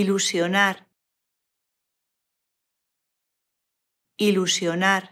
ilusionar, ilusionar.